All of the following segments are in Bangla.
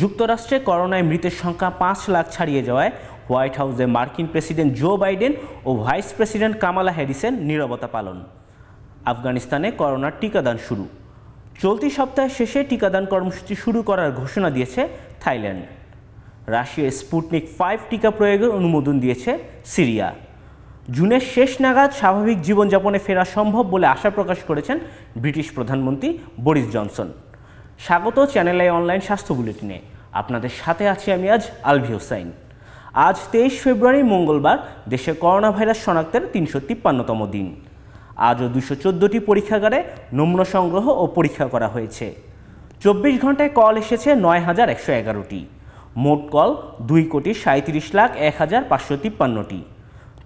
যুক্তরাষ্ট্রে করোনায় মৃতের সংখ্যা পাঁচ লাখ ছাড়িয়ে যাওয়ায় হোয়াইট হাউসে মার্কিন প্রেসিডেন্ট জো বাইডেন ও ভাইস প্রেসিডেন্ট কামালা হ্যারিসের নিরবতা পালন আফগানিস্তানে করোনার টিকাদান শুরু চলতি সপ্তাহের শেষে টিকাদান কর্মসূচি শুরু করার ঘোষণা দিয়েছে থাইল্যান্ড রাশিয়ার স্পুটনিক ফাইভ টিকা প্রয়োগের অনুমোদন দিয়েছে সিরিয়া জুনের শেষ নাগাদ স্বাভাবিক জীবনযাপনে ফেরা সম্ভব বলে আশা প্রকাশ করেছেন ব্রিটিশ প্রধানমন্ত্রী বরিস জনসন স্বাগত চ্যানেল আই অনলাইন স্বাস্থ্য বুলেটিনে আপনাদের সাথে আছি আমি আজ আলভি হোসাইন আজ তেইশ ফেব্রুয়ারি মঙ্গলবার দেশে করোনা ভাইরাস শনাক্তের তিনশো তিপ্পান্নতম দিন আজও দুশো চোদ্দোটি পরীক্ষাগারে নমুনা সংগ্রহ ও পরীক্ষা করা হয়েছে চব্বিশ ঘন্টায় কল এসেছে নয় হাজার একশো এগারোটি মোট কল দুই কোটি সাঁত্রিশ লাখ এক হাজার পাঁচশো তিপ্পান্নটি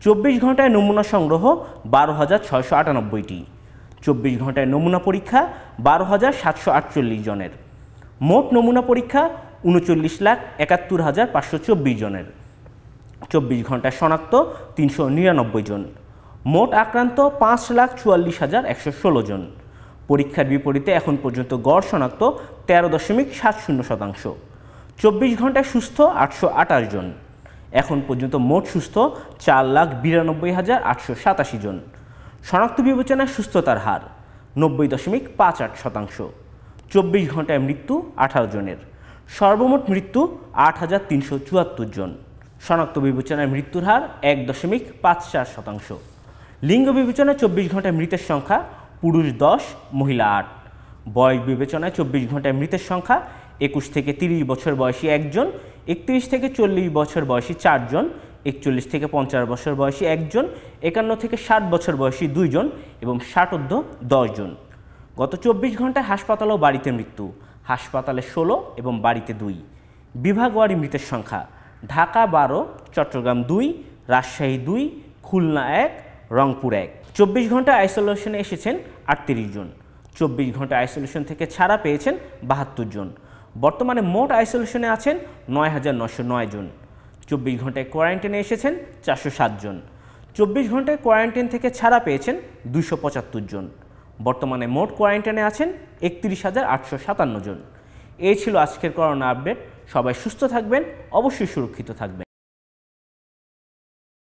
চব্বিশ ঘন্টায় নমুনা সংগ্রহ বারো হাজার ছয়শো আটানব্বইটি চব্বিশ ঘন্টায় নমুনা পরীক্ষা বারো হাজার সাতশো আটচল্লিশ জনের মোট নমুনা পরীক্ষা উনচল্লিশ লাখ একাত্তর হাজার পাঁচশো চব্বিশ জনের চব্বিশ ঘন্টায় শনাক্ত তিনশো নিরানব্বই জন মোট আক্রান্ত পাঁচ লাখ চুয়াল্লিশ হাজার একশো ষোলো জন পরীক্ষার বিপরীতে এখন পর্যন্ত গড় শনাক্ত তেরো দশমিক সাত শূন্য শতাংশ চব্বিশ ঘন্টায় সুস্থ আটশো আটাশ জন এখন পর্যন্ত মোট সুস্থ চার লাখ বিরানব্বই হাজার আটশো সাতাশি জন শনাক্ত বিবেচনায় সুস্থতার হার নব্বই দশমিক পাঁচ আট শতাংশ চব্বিশ ঘন্টায় মৃত্যু আঠারো জনের সর্বমোট মৃত্যু আট হাজার তিনশো চুয়াত্তর জন শনাক্ত বিবেচনায় মৃত্যুর হার এক দশমিক পাঁচ চার শতাংশ লিঙ্গ বিবেচনায় চব্বিশ ঘন্টায় মৃতের সংখ্যা পুরুষ দশ মহিলা আট বয়স বিবেচনায় চব্বিশ ঘন্টায় মৃতের সংখ্যা একুশ থেকে তিরিশ বছর বয়সী একজন একত্রিশ থেকে চল্লিশ বছর বয়সী চারজন একচল্লিশ থেকে পঞ্চাশ বছর বয়সী একজন একান্ন থেকে ষাট বছর বয়সী দুইজন এবং ষাট অর্ধ দশজন গত চব্বিশ ঘন্টায় হাসপাতাল ও বাড়িতে মৃত্যু হাসপাতালে ষোলো এবং বাড়িতে দুই বিভাগওয়ারি মৃতের সংখ্যা ঢাকা বারো চট্টগ্রাম দুই রাজশাহী দুই খুলনা এক রংপুর এক চব্বিশ ঘন্টা আইসোলেশনে এসেছেন আটত্রিশ জন চব্বিশ ঘন্টা আইসোলেশন থেকে ছাড়া পেয়েছেন বাহাত্তর জন বর্তমানে মোট আইসোলেশনে আছেন নয় হাজার নশো নয় জন চব্বিশ ঘন্টায় কোয়ারেন্টাইনে এসেছেন চারশো সাতজন চব্বিশ ঘন্টায় কোয়ারেন্টাইন থেকে ছাড়া পেয়েছেন দুশো পঁচাত্তর জন বর্তমানে মোট কোয়ারেন্টাইনে আছেন একত্রিশ হাজার আটশো সাতান্ন জন এই ছিল আজকের করোনা আপডেট সবাই সুস্থ থাকবেন অবশ্যই সুরক্ষিত থাকবেন